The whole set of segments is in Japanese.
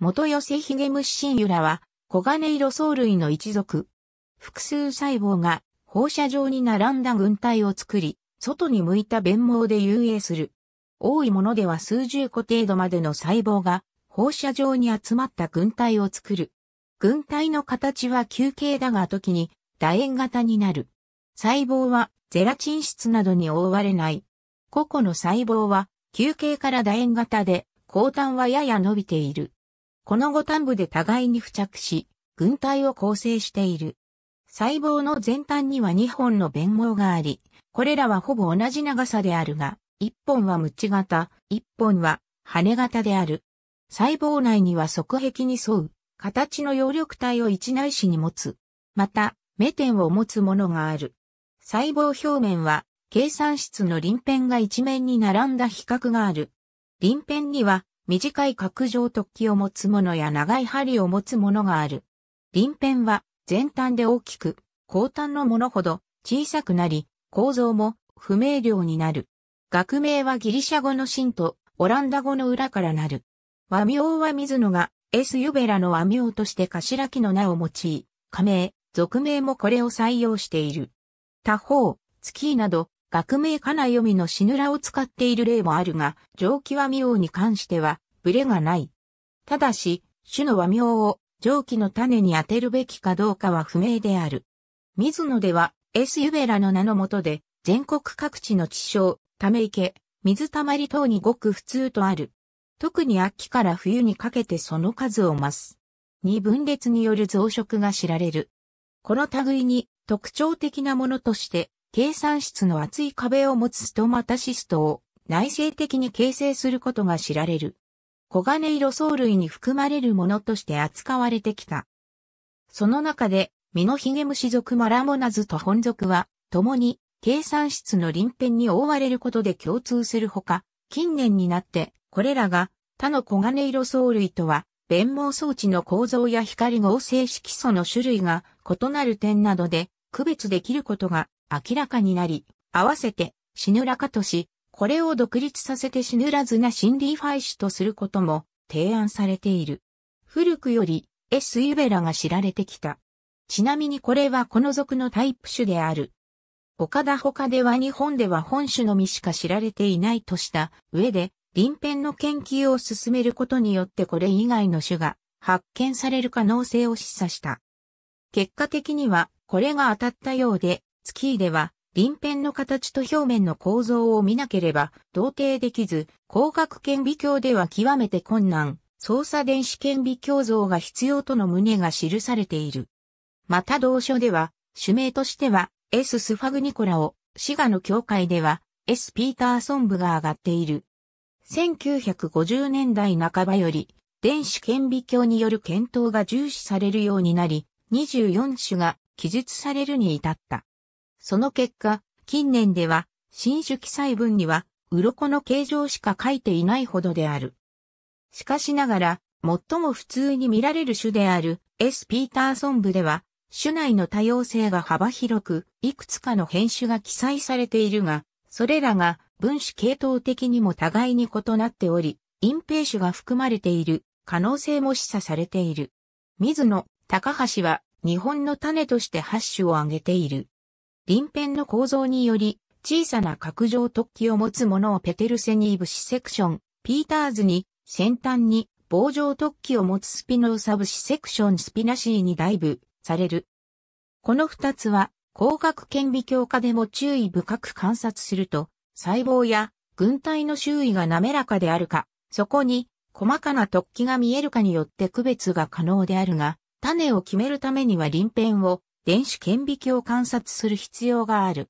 元せヒゲムシシンユラは、黄金色藻類の一族。複数細胞が放射状に並んだ群体を作り、外に向いた弁毛で遊泳する。多いものでは数十個程度までの細胞が放射状に集まった群体を作る。群体の形は球形だが時に楕円型になる。細胞はゼラチン質などに覆われない。個々の細胞は球形から楕円型で、後端はやや伸びている。この五端部で互いに付着し、軍隊を構成している。細胞の前端には2本の弁毛があり、これらはほぼ同じ長さであるが、1本はムチ型、1本は羽型である。細胞内には側壁に沿う、形の葉緑体を一内子に持つ。また、目点を持つものがある。細胞表面は、計算室の鱗片が一面に並んだ比較がある。鱗片には、短い角状突起を持つものや長い針を持つものがある。鱗片は前端で大きく、後端のものほど小さくなり、構造も不明瞭になる。学名はギリシャ語の神とオランダ語の裏からなる。和名は水野がエス・ユベラの和名として頭木の名を用い、仮名、俗名もこれを採用している。他方、月など学名かな読みのシヌラを使っている例もあるが、上記和名に関しては、ブレがない。ただし、種の和名を上記の種に当てるべきかどうかは不明である。水野では、エスユベラの名の下で、全国各地の地小、ため池、水たまり等にごく普通とある。特に秋から冬にかけてその数を増す。に分裂による増殖が知られる。この類に特徴的なものとして、計算室の厚い壁を持つストマタシストを内生的に形成することが知られる。黄金色藻類に含まれるものとして扱われてきた。その中で、ミノヒゲムシ属マラモナズと本属は、共に、計算室の鱗片に覆われることで共通するほか、近年になって、これらが他の黄金色藻類とは、弁毛装置の構造や光合成色素の種類が異なる点などで区別できることが明らかになり、合わせて、シヌラカとし、これを独立させてシヌラズな心理ファイシュとすることも提案されている。古くより、S ユベラが知られてきた。ちなみにこれはこの属のタイプ種である。岡田他では日本では本種のみしか知られていないとした上で、臨辺の研究を進めることによってこれ以外の種が発見される可能性を示唆した。結果的にはこれが当たったようで、スキーでは、鱗片の形と表面の構造を見なければ、同定できず、光学顕微鏡では極めて困難、操作電子顕微鏡像が必要との旨が記されている。また同書では、種名としては、S スファグニコラを、滋賀の教会では、S ピーターソン部が上がっている。1950年代半ばより、電子顕微鏡による検討が重視されるようになり、24種が記述されるに至った。その結果、近年では、新種記載文には、鱗の形状しか書いていないほどである。しかしながら、最も普通に見られる種である S. ピーターソン部では、種内の多様性が幅広く、いくつかの変種が記載されているが、それらが分子系統的にも互いに異なっており、隠蔽種が含まれている可能性も示唆されている。水野、高橋は日本の種として8種を挙げている。鱗片の構造により、小さな角状突起を持つものをペテルセニーブシセクション、ピーターズに、先端に棒状突起を持つスピノーサブシセクションスピナシーに大ブされる。この二つは、光学顕微鏡下でも注意深く観察すると、細胞や群体の周囲が滑らかであるか、そこに細かな突起が見えるかによって区別が可能であるが、種を決めるためには鱗片を電子顕微鏡を観察する必要がある。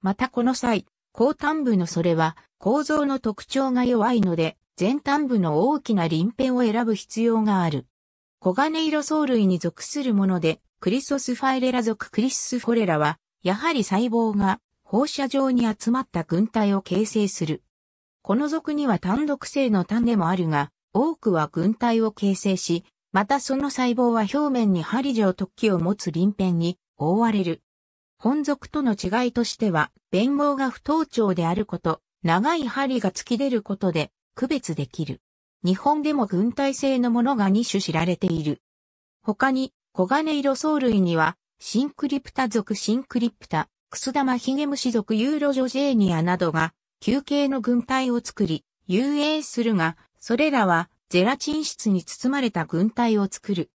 またこの際、後端部のそれは構造の特徴が弱いので、前端部の大きな鱗片を選ぶ必要がある。黄金色藻類に属するもので、クリソスファイレラ属クリスフォレラは、やはり細胞が放射状に集まった群体を形成する。この属には単独性の種もあるが、多くは群体を形成し、またその細胞は表面に針状突起を持つ鱗片に覆われる。本属との違いとしては、弁毛が不頭頂であること、長い針が突き出ることで区別できる。日本でも軍隊製のものが2種知られている。他に、黄金色藻類には、シンクリプタ属シンクリプタ、クスダマヒゲムシ属ユーロジョジェーニアなどが、球形の軍隊を作り、遊泳するが、それらはゼラチン質に包まれた軍隊を作る。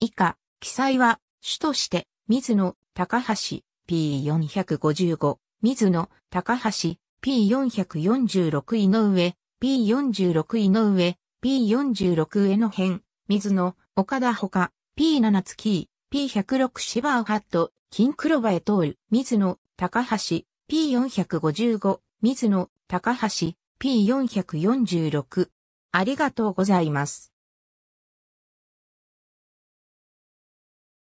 以下、記載は、主として、水野、高橋、P455、水野、高橋、P446 井上、P46 井上、P46 上の辺、水野、岡田ほか、P7 月、P106 シバーハット、金黒場へ通る、水野、高橋、P455、水野、高橋、P446、ありがとうございます。